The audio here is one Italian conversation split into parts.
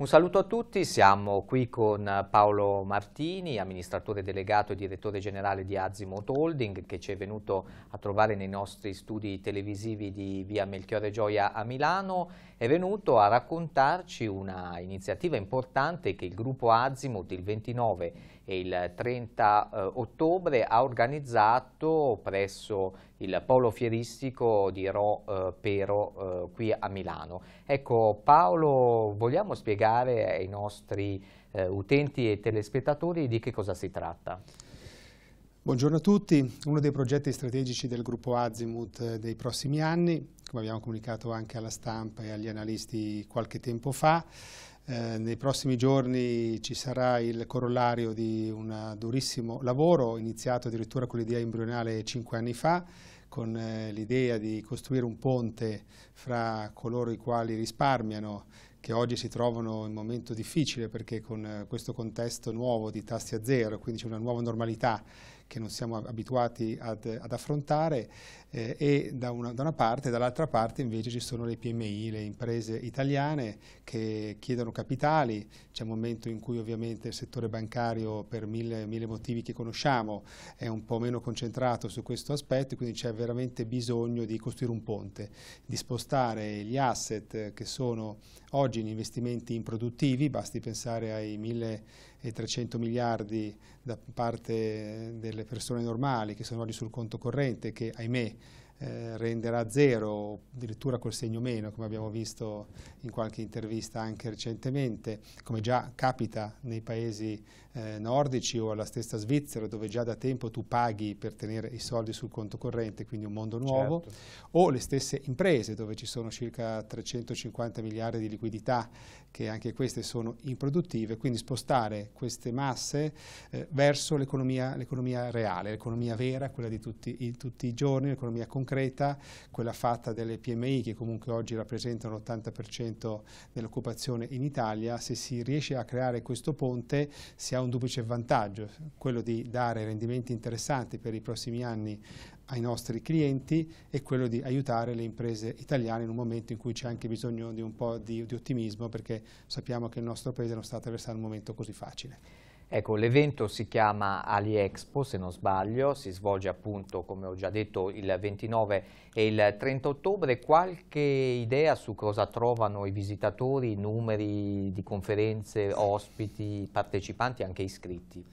Un saluto a tutti, siamo qui con Paolo Martini, amministratore delegato e direttore generale di Azimut Holding, che ci è venuto a trovare nei nostri studi televisivi di via Melchiore Gioia a Milano è venuto a raccontarci una iniziativa importante che il gruppo Azimut il 29 e il 30 eh, ottobre ha organizzato presso il polo fieristico di Ro eh, Pero eh, qui a Milano. Ecco Paolo, vogliamo spiegare ai nostri eh, utenti e telespettatori di che cosa si tratta? Buongiorno a tutti. Uno dei progetti strategici del gruppo Azimut eh, dei prossimi anni, come abbiamo comunicato anche alla stampa e agli analisti qualche tempo fa, eh, nei prossimi giorni ci sarà il corollario di un durissimo lavoro, iniziato addirittura con l'idea embrionale cinque anni fa, con eh, l'idea di costruire un ponte fra coloro i quali risparmiano che oggi si trovano in un momento difficile perché con eh, questo contesto nuovo di tassi a zero, quindi c'è una nuova normalità che non siamo abituati ad, ad affrontare eh, e da una, da una parte dall'altra parte invece ci sono le PMI, le imprese italiane che chiedono capitali, c'è un momento in cui ovviamente il settore bancario per mille, mille motivi che conosciamo è un po' meno concentrato su questo aspetto quindi c'è veramente bisogno di costruire un ponte, di spostare gli asset che sono oggi in investimenti improduttivi, basti pensare ai 1.300 miliardi da parte delle persone normali che sono oggi sul conto corrente che ahimè eh, renderà zero, addirittura col segno meno, come abbiamo visto in qualche intervista anche recentemente, come già capita nei paesi eh, nordici o alla stessa Svizzera dove già da tempo tu paghi per tenere i soldi sul conto corrente, quindi un mondo nuovo, certo. o le stesse imprese dove ci sono circa 350 miliardi di liquidità che anche queste sono improduttive, quindi spostare queste masse eh, verso l'economia, reale, l'economia vera, quella di tutti i, tutti i giorni, l'economia concreta, quella fatta delle PMI che comunque oggi rappresentano l'80% dell'occupazione in Italia, se si riesce a creare questo ponte si ha un duplice vantaggio, quello di dare rendimenti interessanti per i prossimi anni ai nostri clienti e quello di aiutare le imprese italiane in un momento in cui c'è anche bisogno di un po' di, di ottimismo perché sappiamo che il nostro paese non sta attraversando un momento così facile. Ecco, l'evento si chiama AliExpo, se non sbaglio, si svolge appunto, come ho già detto, il 29 e il 30 ottobre. Qualche idea su cosa trovano i visitatori, numeri di conferenze, ospiti, partecipanti, anche iscritti?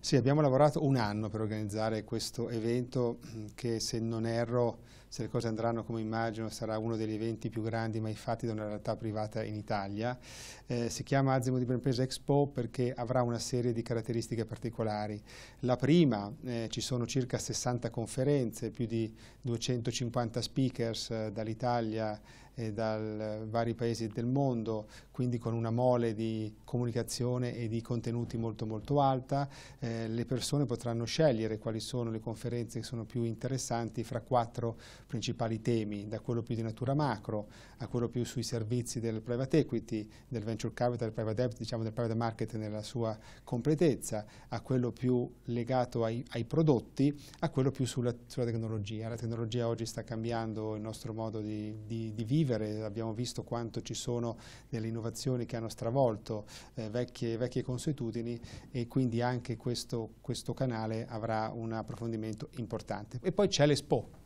Sì, abbiamo lavorato un anno per organizzare questo evento che, se non erro, se le cose andranno come immagino sarà uno degli eventi più grandi mai fatti da una realtà privata in Italia. Eh, si chiama Azimo di Impresa Expo perché avrà una serie di caratteristiche particolari. La prima, eh, ci sono circa 60 conferenze, più di 250 speakers eh, dall'Italia e dai eh, vari paesi del mondo, quindi con una mole di comunicazione e di contenuti molto molto alta, eh, le persone potranno scegliere quali sono le conferenze che sono più interessanti fra quattro principali temi, da quello più di natura macro a quello più sui servizi del private equity, del venture capital, del private debt, diciamo del private market nella sua completezza, a quello più legato ai, ai prodotti, a quello più sulla, sulla, tecnologia. La tecnologia oggi sta cambiando il nostro modo di, di, di vivere, abbiamo visto quanto ci sono delle innovazioni che hanno stravolto eh, vecchie, vecchie, consuetudini e quindi anche questo, questo canale avrà un approfondimento importante. E poi c'è l'Expo,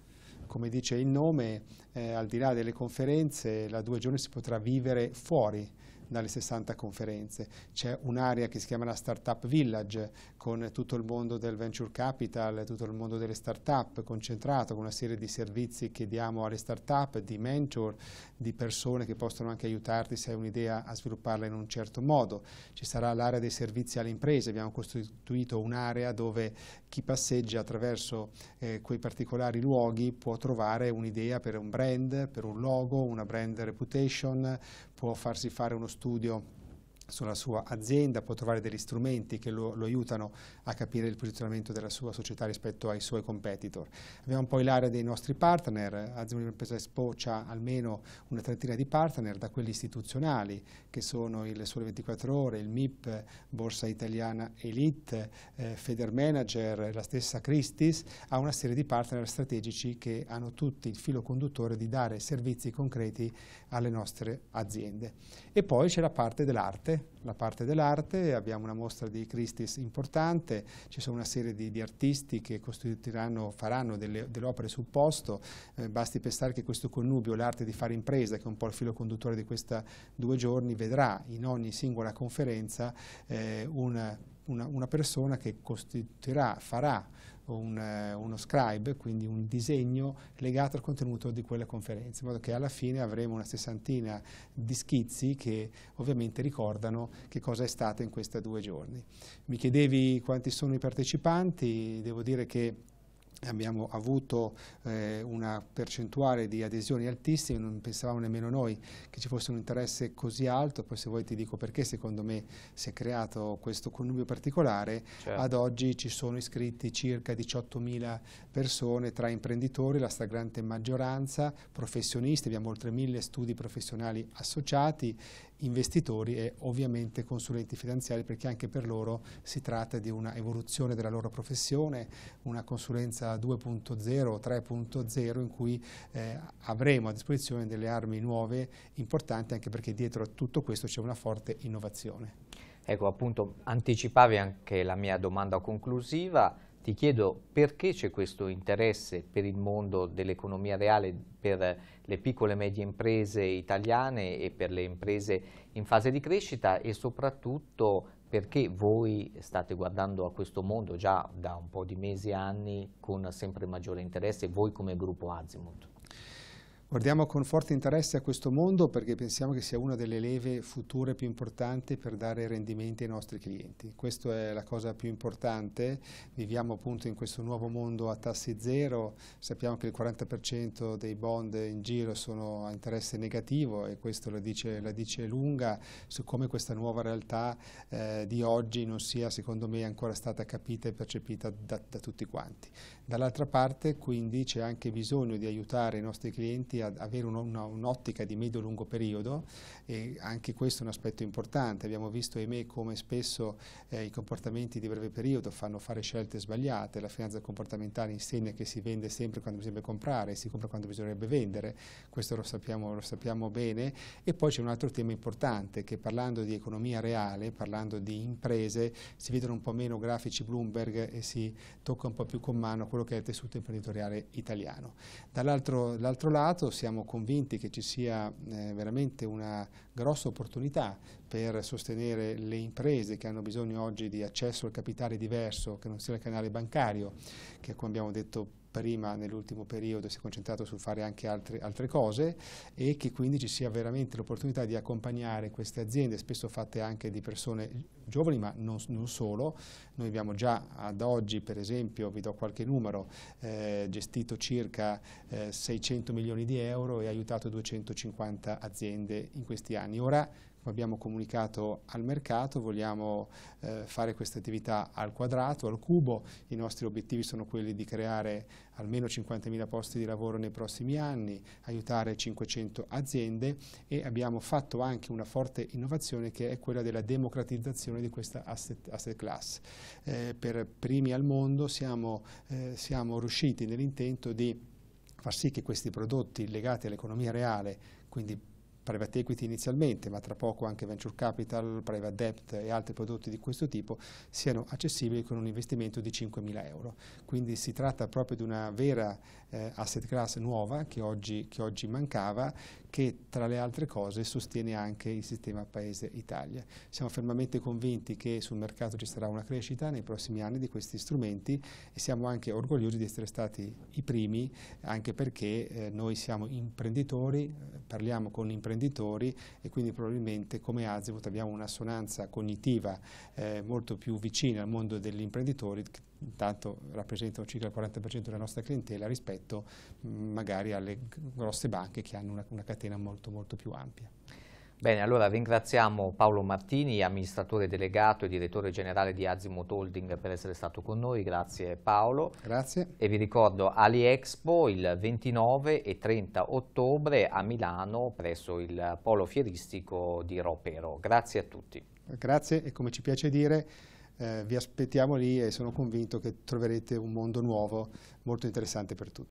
come dice il nome, eh, al di là delle conferenze, la due giorni si potrà vivere fuori dalle 60 conferenze. C'è un'area che si chiama la Startup Village con tutto il mondo del venture capital, tutto il mondo delle startup concentrato con una serie di servizi che diamo alle startup, di mentor, di persone che possono anche aiutarti se hai un'idea a svilupparla in un certo modo. Ci sarà l'area dei servizi alle imprese, abbiamo costituito un'area dove chi passeggia attraverso eh, quei particolari luoghi può trovare un'idea per un brand, per un logo, una brand reputation, può farsi fare uno studio sulla sua azienda, può trovare degli strumenti che lo, lo, aiutano a capire il posizionamento della sua società rispetto ai suoi competitor. Abbiamo poi l'area dei nostri partner, Azienda Impresa Expo ha almeno una trentina di partner, da quelli istituzionali che sono il Sole 24 Ore, il MIP, Borsa Italiana Elite, eh, Feder Manager, la stessa Christis, a una serie di partner strategici che hanno tutti il filo conduttore di dare servizi concreti alle nostre aziende. E poi c'è la parte dell'arte, la parte dell'arte, abbiamo una mostra di Christis importante, ci sono una serie di, di artisti che costituiranno, faranno delle, delle, opere sul posto, eh, basti pensare che questo connubio, l'arte di fare impresa, che è un po' il filo conduttore di questi due giorni, vedrà in ogni singola conferenza eh, una, una, una persona che costituirà, farà un, eh, uno scribe, quindi un disegno legato al contenuto di quelle conferenze, in modo che alla fine avremo una sessantina di schizzi che ovviamente ricordano che cosa è stato in questi due giorni. Mi chiedevi quanti sono i partecipanti, devo dire che abbiamo avuto eh, una percentuale di adesioni altissime, non pensavamo nemmeno noi che ci fosse un interesse così alto, poi se vuoi ti dico perché secondo me si è creato questo connubio particolare, certo. ad oggi ci sono iscritti circa 18.000 persone tra imprenditori, la stragrande maggioranza, professionisti, abbiamo oltre 1.000 studi professionali associati investitori e ovviamente consulenti finanziari perché anche per loro si tratta di una evoluzione della loro professione, una consulenza 2.0, 3.0 in cui eh, avremo a disposizione delle armi nuove importanti anche perché dietro a tutto questo c'è una forte innovazione. Ecco appunto anticipavi anche la mia domanda conclusiva, ti chiedo perché c'è questo interesse per il mondo dell'economia reale, per le piccole e medie imprese italiane e per le imprese in fase di crescita e soprattutto perché voi state guardando a questo mondo già da un po' di mesi e anni con sempre maggiore interesse, voi come gruppo Azimut? Guardiamo con forte interesse a questo mondo perché pensiamo che sia una delle leve future più importanti per dare rendimenti ai nostri clienti. Questa è la cosa più importante, viviamo appunto in questo nuovo mondo a tassi zero, sappiamo che il 40% dei bond in giro sono a interesse negativo e questo la dice, la dice lunga su come questa nuova realtà eh, di oggi non sia secondo me ancora stata capita e percepita da, da tutti quanti. Dall'altra parte quindi c'è anche bisogno di aiutare i nostri clienti ad avere un'ottica un di medio-lungo periodo e anche questo è un aspetto importante. Abbiamo visto, ahimè, come spesso eh, i comportamenti di breve periodo fanno fare scelte sbagliate, la finanza comportamentale insegna che si vende sempre quando bisogna comprare, si compra quando bisognerebbe vendere, questo lo sappiamo, lo sappiamo bene e poi c'è un altro tema importante che parlando di economia reale, parlando di imprese, si vedono un po' meno grafici Bloomberg e si tocca un po' più con mano quello che è il tessuto imprenditoriale italiano. Dall'altro lato siamo convinti che ci sia eh, veramente una grossa opportunità per sostenere le imprese che hanno bisogno oggi di accesso al capitale diverso, che non sia il canale bancario, che come abbiamo detto prima nell'ultimo periodo si è concentrato su fare anche altre, altre, cose e che quindi ci sia veramente l'opportunità di accompagnare queste aziende, spesso fatte anche di persone giovani ma non, non solo. Noi abbiamo già ad oggi, per esempio, vi do qualche numero, eh, gestito circa eh, 600 milioni di euro e aiutato 250 aziende in questi anni. Ora lo abbiamo comunicato al mercato, vogliamo eh, fare questa attività al quadrato, al cubo, i nostri obiettivi sono quelli di creare almeno 50.000 posti di lavoro nei prossimi anni, aiutare 500 aziende e abbiamo fatto anche una forte innovazione che è quella della democratizzazione di questa asset, asset class. Eh, per primi al mondo siamo, eh, siamo riusciti nell'intento di far sì che questi prodotti legati all'economia reale, quindi private equity inizialmente, ma tra poco anche venture capital, private debt e altri prodotti di questo tipo, siano accessibili con un investimento di 5.000 euro. Quindi si tratta proprio di una vera eh, asset class nuova che oggi, che oggi mancava, che tra le altre cose sostiene anche il sistema Paese Italia. Siamo fermamente convinti che sul mercato ci sarà una crescita nei prossimi anni di questi strumenti e siamo anche orgogliosi di essere stati i primi anche perché eh, noi siamo imprenditori, parliamo con imprenditori e quindi probabilmente come Azimut abbiamo un'assonanza cognitiva eh, molto più vicina al mondo degli imprenditori che intanto rappresentano circa il 40% della nostra clientela rispetto mh, mm, magari alle grosse banche che hanno una, una catena catena molto, molto più ampia. Bene, allora ringraziamo Paolo Martini, amministratore delegato e direttore generale di Azimut Holding per essere stato con noi, grazie Paolo. Grazie. E vi ricordo AliExpo il 29 e 30 ottobre a Milano presso il polo fieristico di Ropero. Grazie a tutti. Grazie e come ci piace dire eh, vi aspettiamo lì e sono convinto che troverete un mondo nuovo molto interessante per tutti.